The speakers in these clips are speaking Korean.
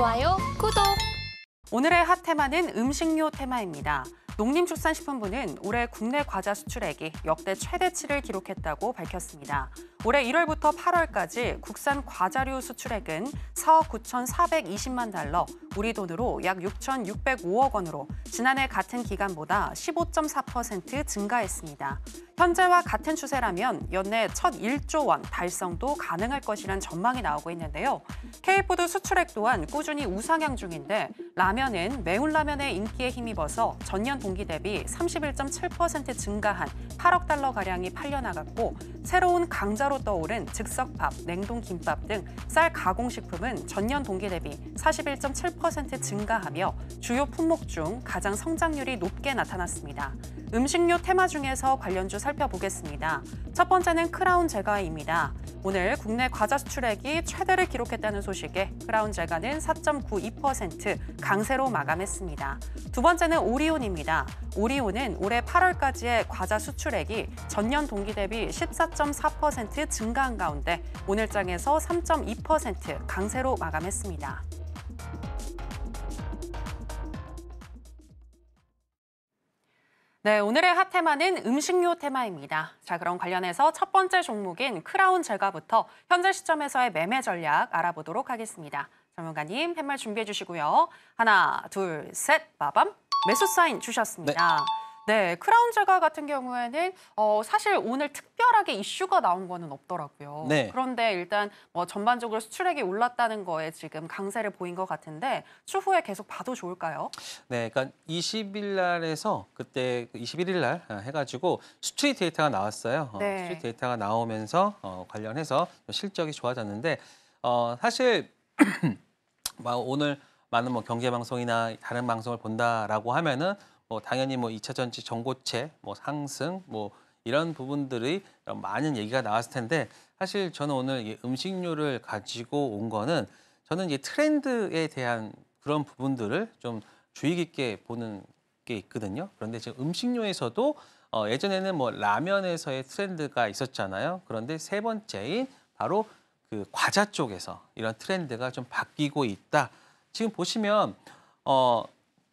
좋아요, 구독! 오늘의 핫 테마는 음식료 테마입니다. 농림축산식품부는 올해 국내 과자 수출액이 역대 최대치를 기록했다고 밝혔습니다. 올해 1월부터 8월까지 국산 과자류 수출액은 4억 9,420만 달러, 우리 돈으로 약 6,605억 원으로 지난해 같은 기간보다 15.4% 증가했습니다. 현재와 같은 추세라면 연내 첫 1조 원 달성도 가능할 것이란 전망이 나오고 있는데요. K푸드 수출액 또한 꾸준히 우상향 중인데 라면은 매운 라면의 인기에 힘입어서 전년 동기 대비 31.7% 증가한 8억 달러가량이 팔려나갔고 새로운 강자 하나로 떠오른 즉석밥, 냉동김밥 등 쌀 가공식품은 전년 동기 대비 41.7% 증가하며 주요 품목 중 가장 성장률이 높게 나타났습니다. 음식료 테마 중에서 관련주 살펴보겠습니다. 첫 번째는 크라운 제과입니다. 오늘 국내 과자 수출액이 최대를 기록했다는 소식에 크라운 제과는 4.92% 강세로 마감했습니다. 두 번째는 오리온입니다. 오리온은 올해 8월까지의 과자 수출액이 전년 동기 대비 14.4% 증가한 가운데 오늘 장에서 3.2% 강세로 마감했습니다. 네, 오늘의 핫 테마는 음식료 테마입니다. 자, 그럼 관련해서 첫 번째 종목인 크라운 제과부터 현재 시점에서의 매매 전략 알아보도록 하겠습니다. 전문가님 팻말 준비해 주시고요. 하나, 둘, 셋, 마밤. 매수 사인 주셨습니다. 네. 네, 크라운 제가 같은 경우에는 어, 사실 오늘 특별하게 이슈가 나온 거는 없더라고요. 네. 그런데 일단 뭐 전반적으로 수출액이 올랐다는 거에 지금 강세를 보인 것 같은데 추후에 계속 봐도 좋을까요? 네, 그러니까 20일 날에서 그때 21일 그 날 어, 해가지고 수출 데이터가 나왔어요. 어, 네. 어, 수출 데이터가 나오면서 어, 관련해서 실적이 좋아졌는데 어, 사실 막 오늘 많은 뭐 경제 방송이나 다른 방송을 본다라고 하면은 뭐 당연히 뭐 2차 전지 전고체 뭐 상승 뭐 이런 부분들의 많은 얘기가 나왔을 텐데 사실 저는 오늘 음식료를 가지고 온 거는 저는 이제 트렌드에 대한 그런 부분들을 좀 주의 깊게 보는 게 있거든요. 그런데 지금 음식료에서도 어, 예전에는 뭐 라면에서의 트렌드가 있었잖아요. 그런데 세 번째인 바로 그 과자 쪽에서 이런 트렌드가 좀 바뀌고 있다. 지금 보시면 어,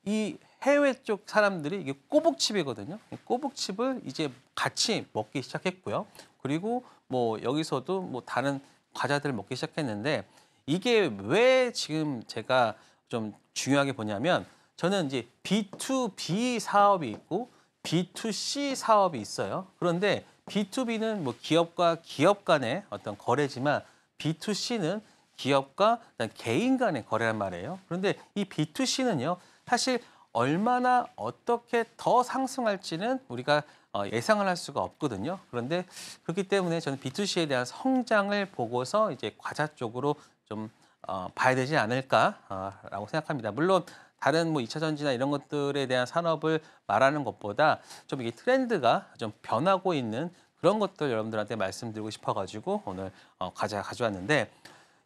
이 해외 쪽 사람들이 이게 꼬북칩이거든요. 꼬북칩을 이제 같이 먹기 시작했고요. 그리고 뭐 여기서도 뭐 다른 과자들을 먹기 시작했는데 이게 왜 지금 제가 좀 중요하게 보냐면 저는 이제 B2B 사업이 있고 B2C 사업이 있어요. 그런데 B2B는 뭐 기업과 기업 간의 어떤 거래지만 B2C는 기업과 개인 간의 거래란 말이에요. 그런데 이 B2C는요, 사실 얼마나 어떻게 더 상승할지는 우리가 어, 예상을 할 수가 없거든요. 그런데 그렇기 때문에 저는 B2C에 대한 성장을 보고서 이제 과자 쪽으로 좀 어, 봐야 되지 않을까라고 어, 생각합니다. 물론 다른 뭐 2차 전지나 이런 것들에 대한 산업을 말하는 것보다 좀 이게 트렌드가 좀 변하고 있는 그런 것들 여러분들한테 말씀드리고 싶어가지고 오늘 과자 가져왔는데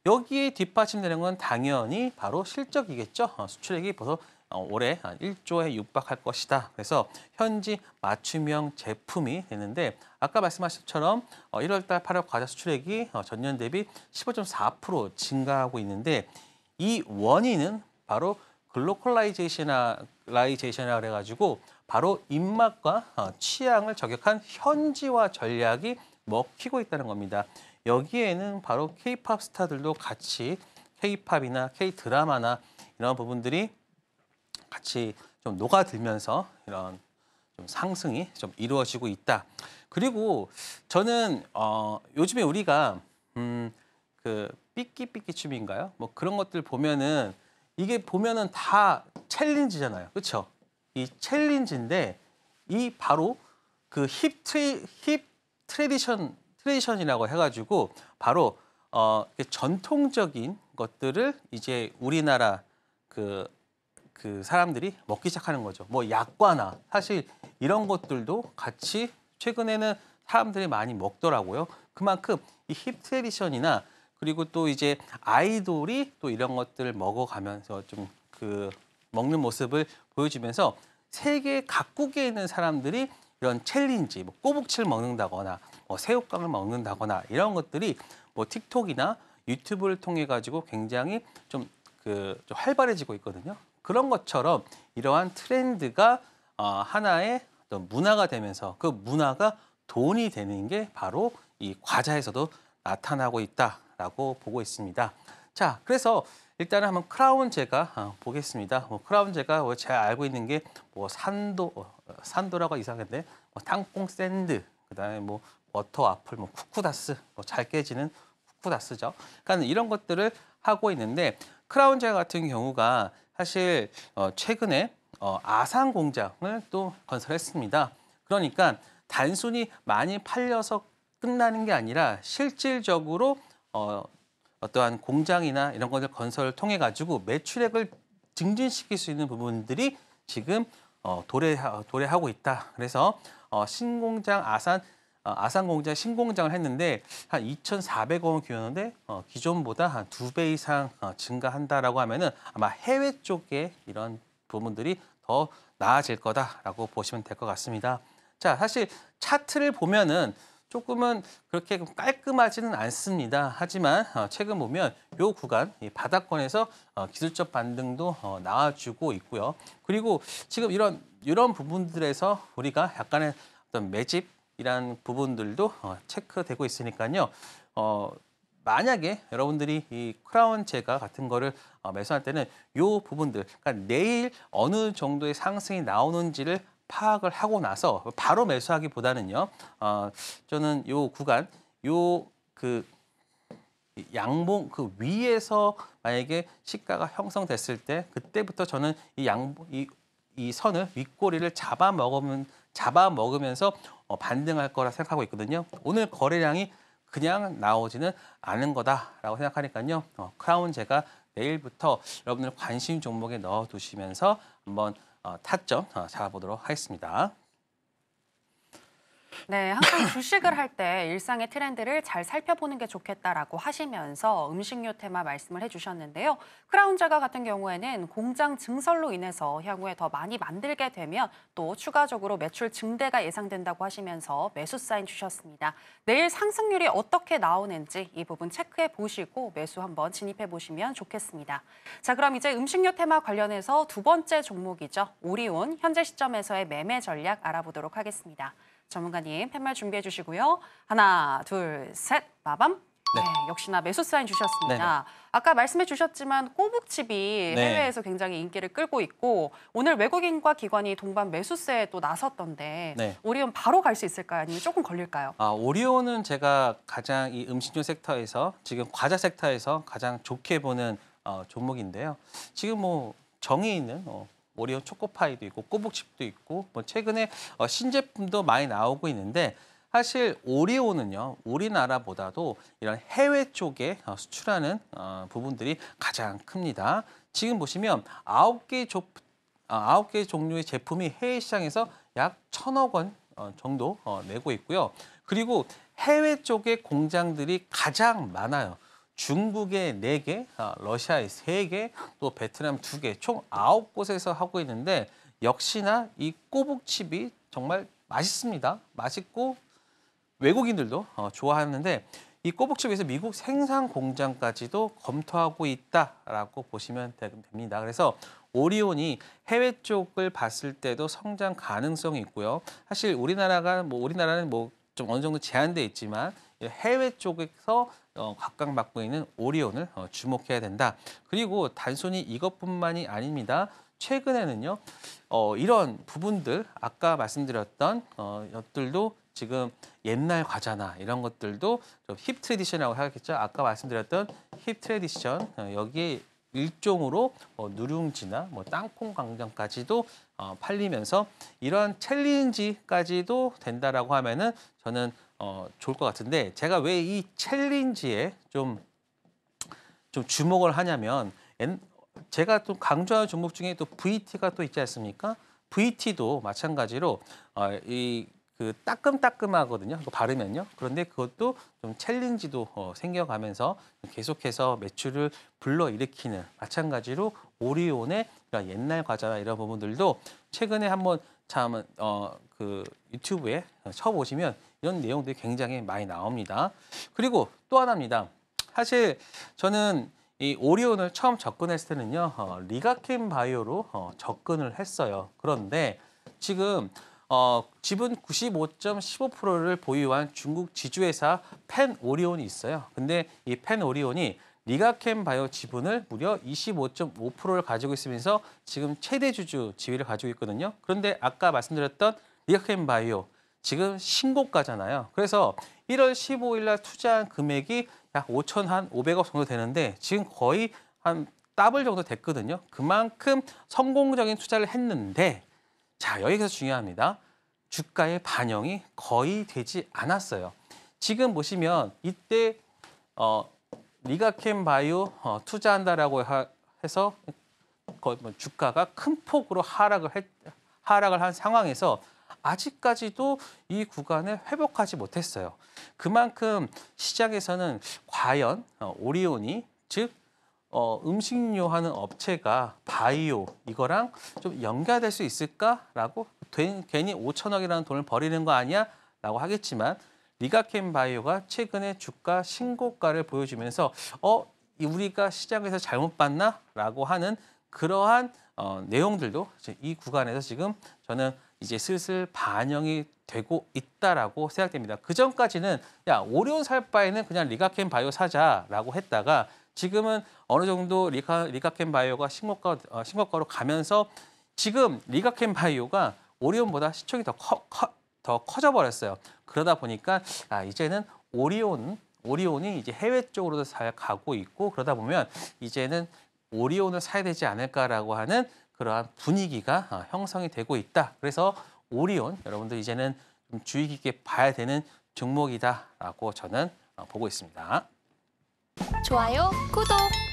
여기에 뒷받침되는 건 당연히 바로 실적이겠죠. 수출액이 벌써 어, 올해 한 1조에 육박할 것이다. 그래서 현지 맞춤형 제품이 되는데 아까 말씀하신 것처럼 1월달 어, 8월 과자 수출액이 어, 전년 대비 15.4% 증가하고 있는데 이 원인은 바로 글로컬라이제이션이라 그래가지고 바로 입맛과 취향을 저격한 현지화 전략이 먹히고 있다는 겁니다. 여기에는 바로 케이팝 스타들도 같이 케이팝이나 k 드라마나 이런 부분들이 같이 좀 녹아들면서 이런 좀 상승이 좀 이루어지고 있다. 그리고 저는 어, 요즘에 우리가 음, 그 삐끼삐끼 춤인가요? 뭐 그런 것들 보면은 이게 보면은 다 챌린지잖아요. 그렇죠? 이 챌린지인데 이 바로 그힙 트레 힙 트레디션 트레디션이라고 해가지고 바로 어, 전통적인 것들을 이제 우리나라 그그 사람들이 먹기 시작하는 거죠. 뭐 약과나 사실 이런 것들도 같이 최근에는 사람들이 많이 먹더라고요. 그만큼 이 힙트레디션이나 그리고 또 이제 아이돌이 또 이런 것들을 먹어가면서 좀 그 먹는 모습을 보여주면서 세계 각국에 있는 사람들이 이런 챌린지, 뭐 꼬북칠 먹는다거나 뭐 새우깡을 먹는다거나 이런 것들이 뭐 틱톡이나 유튜브를 통해 가지고 굉장히 좀그 좀 활발해지고 있거든요. 그런 것처럼 이러한 트렌드가 어, 하나의 어떤 문화가 되면서 그 문화가 돈이 되는 게 바로 이 과자에서도 나타나고 있다라고 보고 있습니다. 자, 그래서 일단은 한번 크라운 제가 어, 보겠습니다. 뭐 크라운 제가 제가 뭐 알고 있는 게 뭐 산도 어, 산도라고 이상한데 뭐 땅콩 샌드 그다음에 뭐 워터 와플 뭐 쿠쿠다스 뭐잘 깨지는 쿠쿠다스죠. 그러니까 이런 것들을 하고 있는데 크라운젤 같은 경우가 사실 어, 최근에 어, 아산 공장을 또 건설했습니다. 그러니까 단순히 많이 팔려서 끝나는 게 아니라 실질적으로 어, 떠한 공장이나 이런 것들 건설을 통해 가지고 매출액을 증진시킬 수 있는 부분들이 지금 어, 도래 하고 있다. 그래서 신공장 아산 어, 아산공장 신공장을 했는데 한 2,400억 원규모는데 어, 기존보다 한 두 배 이상 어, 증가한다라고 하면은 아마 해외 쪽에 이런 부분들이 더 나아질 거다라고 보시면 될 것 같습니다. 자, 사실 차트를 보면은 조금은 그렇게 깔끔하지는 않습니다. 하지만 어, 최근 보면 요 구간 이 바닥권에서 어, 기술적 반등도 어, 나와주고 있고요. 그리고 지금 이런 이런 부분들에서 우리가 약간의 어떤 매집 이란 부분들도 어, 체크되고 있으니까요. 어, 만약에 여러분들이 이 크라운 제가 같은 거를 어, 매수할 때는 요 부분들, 그러니까 내일 어느 정도의 상승이 나오는지를 파악을 하고 나서 바로 매수하기보다는요. 어, 저는 요 구간, 요 그 양봉 그 위에서 만약에 시가가 형성됐을 때 그때부터 저는 이 양봉 이, 이 선을 윗꼬리를 잡아 먹으면 잡아 먹으면서 어, 반등할 거라 생각하고 있거든요. 오늘 거래량이 그냥 나오지는 않은 거다라고 생각하니까요. 어, 크라운 제가 내일부터 여러분들 관심 종목에 넣어두시면서 한번 어, 타점 어, 잡아보도록 하겠습니다. 네, 항상 주식을 할 때 일상의 트렌드를 잘 살펴보는 게 좋겠다라고 하시면서 음식료 테마 말씀을 해주셨는데요. 크라운자가 같은 경우에는 공장 증설로 인해서 향후에 더 많이 만들게 되면 또 추가적으로 매출 증대가 예상된다고 하시면서 매수 사인 주셨습니다. 내일 상승률이 어떻게 나오는지 이 부분 체크해 보시고 매수 한번 진입해 보시면 좋겠습니다. 자, 그럼 이제 음식료 테마 관련해서 두 번째 종목이죠. 오리온 현재 시점에서의 매매 전략 알아보도록 하겠습니다. 전문가님 팻말 준비해 주시고요. 하나, 둘, 셋, 마밤. 네. 네, 역시나 매수 사인 주셨습니다. 네네. 아까 말씀해 주셨지만 꼬북칩이 네. 해외에서 굉장히 인기를 끌고 있고 오늘 외국인과 기관이 동반 매수세에 또 나섰던데 네. 오리온 바로 갈 수 있을까요? 아니면 조금 걸릴까요? 아, 오리온은 제가 가장 이 음식료 섹터에서 지금 과자 섹터에서 가장 좋게 보는 어, 종목인데요. 지금 뭐 정해 있는 어, 오리오 초코파이도 있고 꼬북칩도 있고 뭐 최근에 어, 신제품도 많이 나오고 있는데 사실 오리오는요 우리나라보다도 이런 해외 쪽에 어, 수출하는 어, 부분들이 가장 큽니다. 지금 보시면 아홉 개 조, 어, 아홉 개 종류의 제품이 해외 시장에서 약 천억 원 어, 정도 내고 있고요. 그리고 해외 쪽의 공장들이 가장 많아요. 중국에 네개 아, 러시아에 세개또 베트남 두개총 아홉 곳에서 하고 있는데 역시나 이 꼬북칩이 정말 맛있습니다. 맛있고 외국인들도 어, 좋아하는데 이 꼬북칩에서 미국 생산 공장까지도 검토하고 있다라고 보시면 됩니다. 그래서 오리온이 해외 쪽을 봤을 때도 성장 가능성이 있고요. 사실 우리나라가 뭐 우리나라는 뭐좀 어느 정도 제한돼 있지만 해외 쪽에서 어, 각각 맡고 있는 오리온을 어, 주목해야 된다. 그리고 단순히 이것뿐만이 아닙니다. 최근에는요, 어, 이런 부분들, 아까 말씀드렸던 어, 것들도 지금 옛날 과자나 이런 것들도 힙 트레디션이라고 하겠죠. 아까 말씀드렸던 힙 트레디션, 어, 여기에 일종으로 어, 누룽지나 뭐 땅콩 광장까지도 어, 팔리면서 이러한 챌린지까지도 된다라고 하면은 저는 어, 좋을 것 같은데 제가 왜 이 챌린지에 좀, 좀 주목을 하냐면 제가 또 강조하는 종목 중에 또 VT가 또 있지 않습니까? VT도 마찬가지로 어, 이그 따끔따끔하거든요. 바르면요. 그런데 그것도 좀 챌린지도 어, 생겨가면서 계속해서 매출을 불러일으키는 마찬가지로 오리온의 그러 옛날 과자나 이런 부분들도 최근에 한번 참어그 유튜브에 쳐보시면 이런 내용들이 굉장히 많이 나옵니다. 그리고 또 하나입니다. 사실 저는 이 오리온을 처음 접근했을 때는요 어, 리가킨 바이오로 어, 접근을 했어요. 그런데 지금 어, 지분 95.15%를 보유한 중국 지주회사 펜 오리온이 있어요. 근데 이펜 오리온이 리가캠 바이오 지분을 무려 25.5%를 가지고 있으면서 지금 최대 주주 지위를 가지고 있거든요. 그런데 아까 말씀드렸던 리가캠 바이오 지금 신고가잖아요. 그래서 1월 15일 날 투자한 금액이 약 5,500억 천한 정도 되는데 지금 거의 한 더블 정도 됐거든요. 그만큼 성공적인 투자를 했는데 자, 여기서 중요합니다. 주가의 반영이 거의 되지 않았어요. 지금 보시면 이때 어, 리가캠 바이오 어, 투자한다라고 해서 거의 뭐 주가가 큰 폭으로 하락을 했, 하락을 한 상황에서 아직까지도 이 구간을 회복하지 못했어요. 그만큼 시장에서는 과연 어, 오리온이 즉 어, 음식료 하는 업체가 바이오 이거랑 좀 연결될 수 있을까라고 괜히 5천억이라는 돈을 버리는 거 아니야? 라고 하겠지만 리가켄 바이오가 최근에 주가 신고가를 보여주면서 어 우리가 시장에서 잘못 봤나라고 하는 그러한 어, 내용들도 이 구간에서 지금 저는 이제 슬슬 반영이 되고 있다라고 생각됩니다. 그 전까지는 야 오리온 살 바에는 그냥 리가켄 바이오 사자라고 했다가 지금은 어느 정도 리카, 리가켄 바이오가 신고가 어, 신고가로 가면서 지금 리가켄 바이오가 오리온보다 시총이 더 커, 커, 더 커져버렸어요. 그러다 보니까 아, 이제는 오리온 오리온이 이제 해외 쪽으로도 가고 있고 그러다 보면 이제는 오리온을 사야 되지 않을까라고 하는 그러한 분위기가 어, 형성이 되고 있다. 그래서 오리온 여러분들 이제는 좀 주의 깊게 봐야 되는 종목이다라고 저는 어, 보고 있습니다. 좋아요, 구독.